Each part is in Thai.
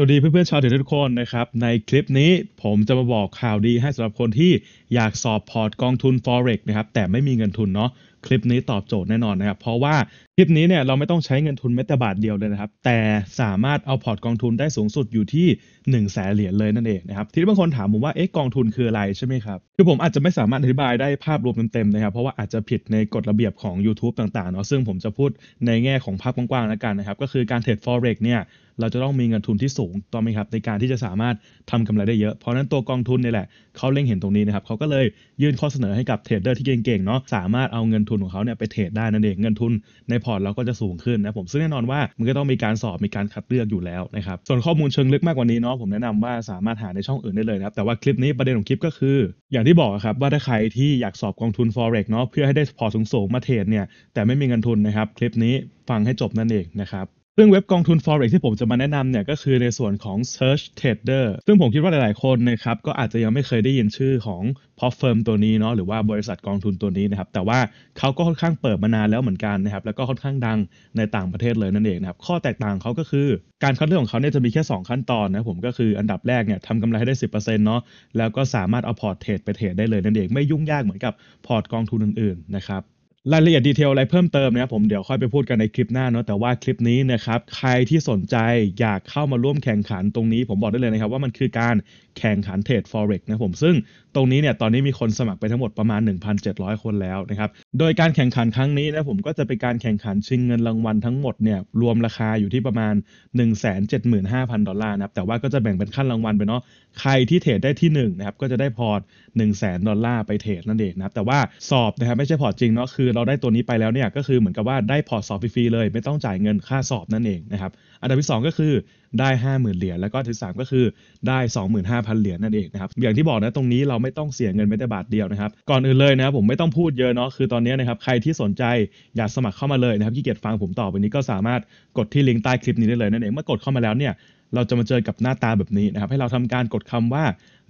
สวัสดีเพื่อนๆชาวเทคทุกคนนะครับในคลิปนี้ผมจะมาบอกข่าวดี ให้สำหรับคนที่อยากสอบพอร์ตกองทุน forex นะครับแต่ไม่มีเงินทุนเนาะคลิปนี้ตอบโจทย์แน่นอนนะครับ เพราะว่าคลิปนี้เนี่ยเราไม่ต้องใช้เงินทุนแม้แต่บาทเดียวเลยนะครับแต่สามารถเอาพอร์ตกองทุนได้สูงสุดอยู่ที่1นึ่งแสนเหรียญเลยนั่นเองนะครับที่บางคนถามผมว่าเอ๊ะกองทุนคืออะไรใช่ไหมครับคือผมอาจจะไม่สามารถอธิบายได้ภาพรวมเต็มๆนะครับเพราะว่าอาจจะผิดในกฎระเบียบของ YouTube ต่างๆเนาะซึ่งผมจะพูดในแง่ของภาพกว้างๆแล้วกันนะครับก็คือการเทรด forex เนี่ยเราจะต้องมีเงินทุนที่สูงต้องไหมครับ ในการที่จะสามารถทำกำไรได้เยอะเพราะนั้นตัวกองทุนนี่แหละเขาเล็งเห็นตรงนี้นะครับเขาก็เลยยื่นข้อเสนอให้กับเทรดเดอร์ที่เก่งๆเนาะสามารถเอาเงินทุนของเขาเนี่ยไปเทรดได้นั่นเอง เงินทุนในพอร์ตเราก็จะสูงขึ้นนะผมซึ่งแน่นอนว่า มันก็ต้องมีการสอบมีการคัดเลือกอยู่แล้วนะครับส่วนข้อมูลเชิงลึกมากกว่านี้เนาะผมแนะนำว่าสามารถหาในช่องอื่นได้เลยนะครับแต่ว่าคลิปนี้ประเด็นของคลิปก็คือ อย่างที่บอกครับว่าถ้าใครที่อยากสอบกองทุน forex เนาะเพื่อให้ได้พอร์ตสูงๆมาเทรดเนี่ย แต่ไม่มีเงินทุนนะครับ คลิปนี้ฟังให้จบนั่นเองนะครับซึ่งเว็บกองทุน forex ที่ผมจะมาแนะนำเนี่ยก็คือในส่วนของ search trader ซึ่งผมคิดว่าหลายๆ คนนะครับก็อาจจะยังไม่เคยได้ยินชื่อของ p o ฟิร์มตัวนี้เนาะหรือว่าบริษัทกองทุนตัวนี้นะครับแต่ว่าเขาก็ค่อนข้างเปิดมานานแล้วเหมือนกันนะครับแล้วก็ค่อนข้างดังในต่างประเทศเลยนั่นเองนะครับข้อแตกต่างเขาก็คือการคัดเลือกของเขาเนี่ยจะมีแค่ 2 ขั้นตอนนะผมก็คืออันดับแรกเนี่ยทำกำไรให้ได้ 10%เนาะแล้วก็สามารถเอาพอร์ตเทรดไปเทรดได้เลยนั่นเองไม่ยุ่งยากเหมือนกับพอร์ตกองทุนอื่น ๆนะครับรายละเอียดดีเทลอะไรเพิ่มเติมนะครับผมเดี๋ยวค่อยไปพูดกันในคลิปหน้าเนาะแต่ว่าคลิปนี้นะครับใครที่สนใจอยากเข้ามาร่วมแข่งขันตรงนี้ผมบอกได้เลยนะครับว่ามันคือการแข่งขันเทรด forex นะผมซึ่งตรงนี้เนี่ยตอนนี้มีคนสมัครไปทั้งหมดประมาณ1,700 คนแล้วนะครับโดยการแข่งขันครั้งนี้นะผมก็จะเป็นการแข่งขันชิงเงินรางวัลทั้งหมดเนี่ยรวมราคาอยู่ที่ประมาณ175,000ดอลลาร์นะครับแต่ว่าก็จะแบ่งเป็นขั้นรางวัลไปเนาะใครที่เทรดได้ที่1นะครับก็จะได้พอร์ต1,000 0ดอลลาร์ไปเทรดนั่นเองนะครับแต่ว่าสอบนะครับไม่ใช่พอร์ตจริงเนาะคือเราได้ตัวนี้ไปแล้วเนี่ย ก็คือเหมือนกับว่าได้พอร์ตสอบฟรีเลยไม่ต้องจ่ายเงินค่าสอบนั่นเองนะครับ อันดับที่ 2 ก็คือได้50,000เหรียญแล้วก็ที่3ก็คือได้25,000เหรียญนั่นเองนะครับอย่างที่บอกนะตรงนี้เราไม่ต้องเสียเงินแม้แต่บาทเดียวนะครับ ก่อนอื่นเลยนะครับผมไม่ต้องพูดเยอะเนาะคือตอนนี้นะครับใครที่สนใจอยากสมัครเข้ามาเลยนะครับที่เกียิฟังผมต่อไปนี้ก็สามารถกดที่ลิงก์ใต้คลิปนี้ได้เลยนั่นเองเมื่อกดเข้ามาแล้วเนี่ยเราจะมาเจอกับหน้าตาแบบนี้นะครับให้เราทำการกดคำว่า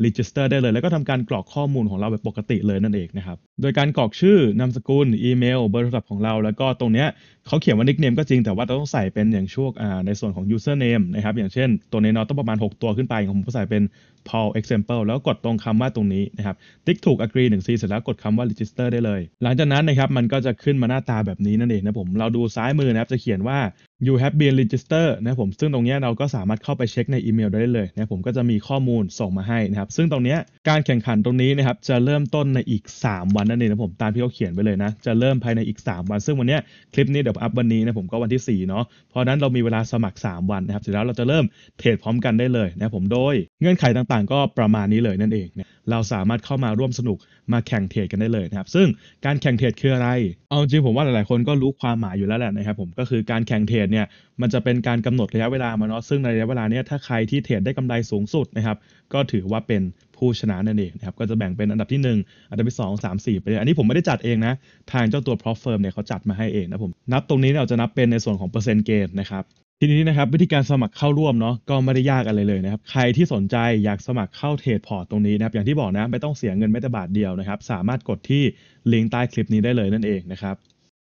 รีจิสเตอร์ได้เลยแล้วก็ทำการกรอกข้อมูลของเราแบบปกติเลยนั่นเองนะครับ โดยการกรอกชื่อนามสกุล อีเมลเบอร์โทรศัพท์ของเราแล้วก็ตรงเนี้ยเขาเขียนว่านิกเนมก็จริงแต่ว่าเราต้องใส่เป็นอย่างช่วงในส่วนของยูเซอร์เนมนะครับอย่างเช่นตัวในนอตต้องประมาณ 6 ตัวขึ้นไปของผมก็ใส่เป็น Paul example แล้วกดตรงคำว่าตรงนี้นะครับ ติ๊กถูก agree 1 c เสร็จแล้วกดคำว่า register ได้เลย หลังจากนั้นนะครับมันก็จะขึ้นมาหน้าตาแบบนี้นั่นเองนะผมเราดูซ้ายมือนะครับจะเขียนว่า you have been registered นะผมซึ่งตรงนี้เราก็สามารถเข้าไปเช็คในอีเมลได้เลยนะผมก็จะมีข้อมูลส่งมาให้นะครับซึ่งตรงนี้การแข่งขันตรงนี้นะครับจะเริ่มต้นในอีก 3 วันนั่นเองนะผมตามที่เขาเขียนไปเลยนะ จะเริ่มภายในอีก 3 วัน ซึ่งวันนี้คลิปนี้เดี๋ยวอัพวันนี้นะผมก็วันที่4เนาะเพราะนั้นเรามีเวลาสมัคร 3 วันนะครับเสร็จแล้วเราจะเริ่มเทรดพร้อมกันได้เลยนะผมโดย เงื่อนไขต่างๆ ก็ประมาณนี้เลยนั่นเองนะเราสามารถเข้ามาร่วมสนุกมาแข่งเทรดกันได้เลยนะครับซึ่งการแข่งเทรดคืออะไร เอาจริงผมว่าหลายๆ คนก็รู้ความหมายอยู่แล้วแหละนะครับผมก็คือการแข่งเทรดดเนี่ยมันจะเป็นการกำหนดระยะเวลามาเนาะซึ่งในระยะเวลาเนี้ยถ้าใครที่เทรดได้กำไรสูงสุดนะครับก็ถือว่าเป็นผู้ชนะนั่นเองนะครับก็จะแบ่งเป็นอันดับที่ 1 อันดับที่ 2 3 4 ไปเลยอันนี้ผมไม่ได้จัดเองนะ ทางเจ้าตัว p r o f i r m เนี่ยเขาจัดมาให้เองนะผมนับตรงนี้เราจะนับเป็นในส่วนของเปอร์เซ็นต์เกณฑ์นะครับทีนี้นะครับวิธีการสมัครเข้าร่วมเนาะก็ไม่ได้ยากอะไรเลยนะครับ ใครที่สนใจอยากสมัครเข้าเทรดพอร์ตตรงนี้นะครับอย่างที่บอกนะไม่ต้องเสียเงินแม้แต่บาทเดียวนะครับ สามารถกดที่ลิงก์ใต้คลิปนี้ได้เลยนั่นเองนะครับ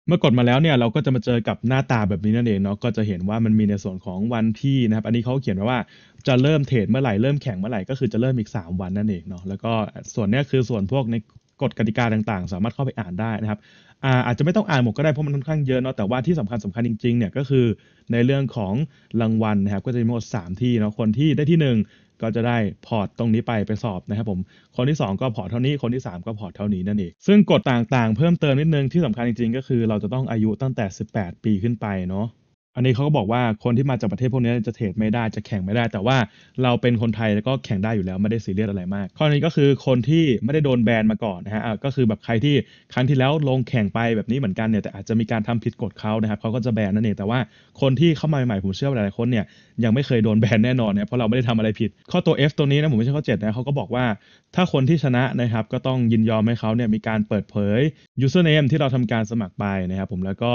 เมื่อกดมาแล้วเนี่ยเราก็จะมาเจอกับหน้าตาแบบนี้นั่นเองเนาะก็จะเห็นว่ามันมีในส่วนของวันที่นะครับอันนี้เขาเขียนไว้ว่าจะเริ่มเทรดเมื่อไหร่ เริ่มแข่งเมื่อไหร่ ก็คือจะเริ่มอีก 3 วันนั่นเองเนาะแล้วก็ส่วนนี้คือส่วนพวกในกฎกติกาต่างๆ สามารถเข้าไปอ่านได้นะครับอาอาจจะไม่ต้องอ่านหมดก็ได้เพราะมันค่อนข้างเยอะเนาะแต่ว่าที่สำคัญสำคัญจริงๆเนี่ยก็คือในเรื่องของรางวัลนะครับก็จะมีหมด3ที่เนาะคนที่ได้ที่ 1 ก็จะได้พอร์ตตรงนี้ไปไปสอบนะครับผมคนที่ 2 ก็พอร์ตเท่านี้ คนที่ 3 ก็พอร์ตเท่านี้นั่นเองซึ่งกฎต่างๆเพิ่มเติมนิดนึงที่สำคัญจริงๆ ก็คือ เราจะต้องอายุตั้งแต่ 18 ปีขึ้นไปเนาะอันนี้เขาก็บอกว่าคนที่มาจากประเทศพวกนี้จะเทรดไม่ได้จะแข่งไม่ได้ แต่ว่าเราเป็นคนไทยแล้วก็แข่งได้อยู่แล้วไม่ได้ซีเรียสอะไรมาก ข้อนี้ก็คือคนที่ไม่ได้โดนแบนมาก่อนนะฮะก็คือแบบใครที่ครั้งที่แล้วลงแข่งไปแบบนี้เหมือนกันเนี่ยแต่อาจจะมีการทำผิดกฎเขานะครับเขาก็จะแบนนั่นเองแต่ว่าคนที่เข้ามาใหม่ผมเชื่อว่าหลายๆคนเนี่ยยังไม่เคยโดนแบนแน่นอนเนี่ยเพราะเราไม่ได้ทำอะไรผิดข้อตัว F ตัวนี้นะผมไม่ใช่ข้อ7นะเขาก็บอกว่า ถ้าคนที่ชนะนะครับก็ต้องยินยอมให้เขาเนี่ยมีการเปิดเผยยูเซอร์เนมที่เราทำการสมัครไปนะครับผมแล้วก็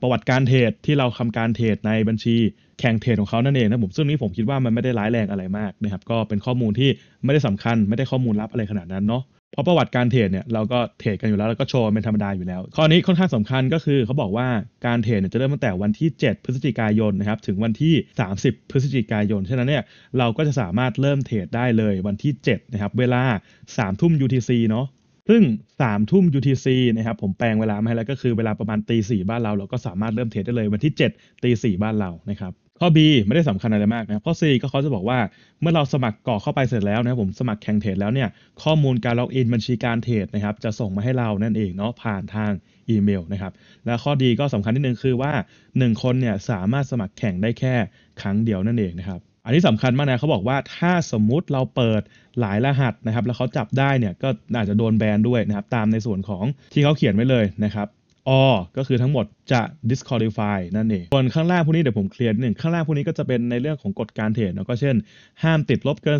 ประวัติการเทรดที่เราทำการเทรดในบัญชีแข่งเทรดของเขานั่นเองนะผมซึ่งนี้ผมคิดว่ามันไม่ได้ร้ายแรงอะไรมากนะครับก็เป็นข้อมูลที่ไม่ได้สำคัญไม่ได้ข้อมูลลับอะไรขนาดนั้นเนาะเพราะประวัติการเทรดเนี่ยเราก็เทรดกันอยู่แล้วแล้วก็โชว์เป็นธรรมดาอยู่แล้ว ข้อนี้ค่อนข้างสำคัญก็คือเขาบอกว่าการเทรดเนี่ยจะเริ่มตั้งแต่วันที่ 7 พฤศจิกายนนะครับถึงวันที่ 30 พฤศจิกายนฉะนั้นเนี่ยเราก็จะสามารถเริ่มเทรดได้เลยวันที่ 7 นะครับเวลา 3 ทุ่ม UTC เนาะซึ่งสามทุ่ม UTC นะครับ ผมแปลงเวลามาให้แล้วก็คือเวลาประมาณตีสี่บ้านเราเรา ก็สามารถเริ่มเทรดได้เลยวันที่ 7ตีสี่บ้านเรา นะครับ ข้อ B ไม่ได้สำคัญอะไรมากนะรข้อ C ก็เขาจะบอกว่าเมื่อเราสมัครก่อเข้าไปเสร็จแล้วนะครับผมสมัครแข่งเทรดแล้วเนี่ยข้อมูลการล็อกอินบัญชีการเทรดนะครับจะส่งมาให้เรานั่นเองเนาะผ่านทางอีเมลนะครับ และข้อดีก็สำคัญนิดนึงคือว่า 1 คนเนี่ยสามารถสมัครแข่งได้แค่ครั้งเดียวนั่นเองนะครับอันนี้สำคัญมากนะเขาบอกว่าถ้าสมมุติเราเปิดหลายรหัสนะครับ แล้วเขาจับได้เนี่ยก็อาจจะโดนแบนด้วยนะครับ ตามในส่วนของที่เขาเขียนไว้เลยนะครับ all ก็คือทั้งหมดจะ disqualify นั่นเองส่วนข้างล่างพวกนี้เดี๋ยวผมเคลียร์หนึ่งข้างล่างพวกนี้ก็จะเป็นในเรื่องของกฎการเทรดนะก็เช่น ห้ามติดลบเกิน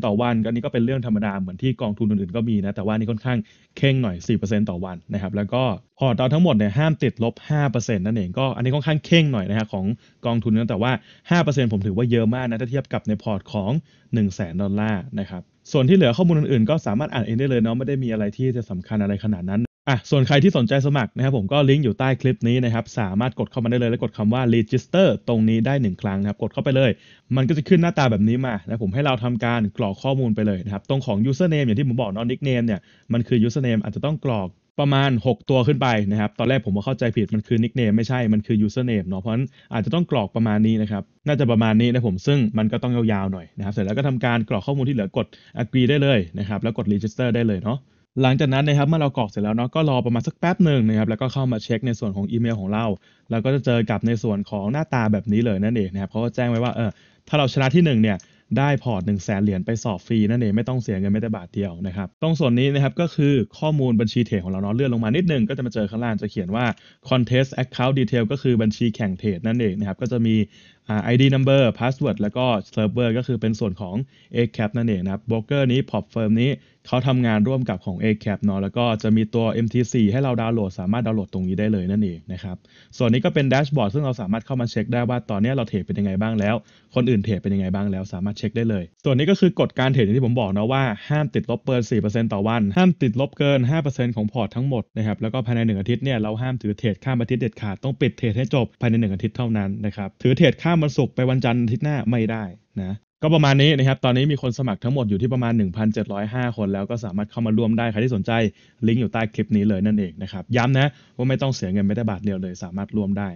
4%ต่อวันอันนี้ก็เป็นเรื่องธรรมดาเหมือนที่กองทุนอื่นๆ ก็มีนะ แต่ว่านี่ค่อนข้างเข่งหน่อย4%ต่อวันนะครับ แล้วก็พอร์ตเราทั้งหมดเนี่ยห้ามติดลบ5%นั่นเอง ก็อันนี้ค่อนข้างเข่งหน่อยนะฮะของกองทุนนั้นแต่ว่า 5%ผมถือว่าเยอะมากนะถ้าเทียบกับในพอร์ตของ1 0 0 0 0แสนดอลลาร์นะครับส่วนที่เหลือข้อมูลอื่นๆ ก็สามารถอ่านเองได้เลยเนาะไม่ได้มีอะไรที่จะสำคัญอะไรขนาดนั้นอ่ะส่วนใครที่สนใจสมัครนะครับผมก็ลิงก์อยู่ใต้คลิปนี้นะครับสามารถกดเข้ามาได้เลยและกดคำว่า register ตรงนี้ได้ 1 ครั้งนะครับ กดเข้าไปเลย มันก็จะขึ้นหน้าตาแบบนี้มานะผมให้เราทำการกรอกข้อมูลไปเลยนะครับตรงของ username อย่างที่ผมบอกนอน nickname เนี่ยมันคือ username อาจจะต้องกรอกประมาณ 6 ตัวขึ้นไปนะครับ ตอนแรกผมว่าเข้าใจผิดมันคือ nickname ไม่ใช่ มันคือ username เนาะเพราะฉะนั้นอาจจะต้องกรอกประมาณนี้นะครับ น่าจะประมาณนี้นะผมซึ่งมันก็ต้องยาวๆหน่อยนะครับเสร็จแล้วก็ทำการกรอกข้อมูลที่เหลือกด agree ได้เลยนะครับแล้วกด register ได้เลยเนาะหลังจากนั้นนะครับเมื่อเรากรอกเสร็จแล้วเนาะก็รอประมาณสักแป๊บหนึ่งนะครับแล้วก็เข้ามาเช็คในส่วนของอีเมลของเราเราก็จะเจอกับในส่วนของหน้าตาแบบนี้เลยนั่นเองนะครับเขาก็แจ้งไว้ว่าเออถ้าเราชนะที่1เนี่ยได้พอร์ต1นึ่งแสนเหรียญไปสอบฟรีนั่นเองไม่ต้องเสียเงินไม่แต่บาทเดียวนะครับตรงส่วนนี้นะครับก็คือข้อมูลบัญชีเทรดของเราเนาะเลื่อนลงมานิดนึงก็จะมาเจอข้างล่างจะเขียนว่า contest account detail ก็คือบัญชีแข่งเทรดนั่นเองนะครับก็จะมี ID number password แล้วก็ server ก็คือเป็นส่วนของ ACAP นั่นเองนะครับโบรกเกอร์นี้ pop firm นี้เขาทำงานร่วมกับของ ACAP เนาะแล้วก็จะมีตัว m t c ให้เราดาวน์โหลดสามารถดาวน์โหลดตรงนี้ได้เลยนั่นเองนะครับส่วนนี้ก็เป็นแดชบอร์ดซึ่งเราสามารถเข้ามาเช็คได้ว่าตอนนี้เราเทรดเป็นยังไงบ้างแล้วคนอื่นเทรดเป็นยังไงบ้างแล้วสามารถเช็คได้เลย ส่วนนี้ก็คือกฎการเทรดที่ผมบอกนะว่า ห้ามติดลบเกิน4%ต่อวัน ห้ามติดลบเกิน 5%ของพอร์ตทั้งหมดนะครับแล้วก็ภายใน1อาทิตย์เนี่ยเราห้ามถือเทรดข้ามอาทิตย์เด็ดขาดต้องปิดเทรดให้จบภายใน1 อาทิตย์เท่านั้นนะครับถือเทรดข้าามวันศุกร์ไปวันจันทร์อาทิตย์หน้าไม่ได้นะก็ประมาณนี้นะครับ ตอนนี้มีคนสมัครทั้งหมดอยู่ที่ประมาณ 1,705 คนแล้วก็สามารถเข้ามาร่วมได้ ใครที่สนใจลิงก์อยู่ใต้คลิปนี้เลยนั่นเองนะครับ ย้ำนะว่าไม่ต้องเสียเงินไม่ได้บาทเดียวเลยสามารถร่วมได้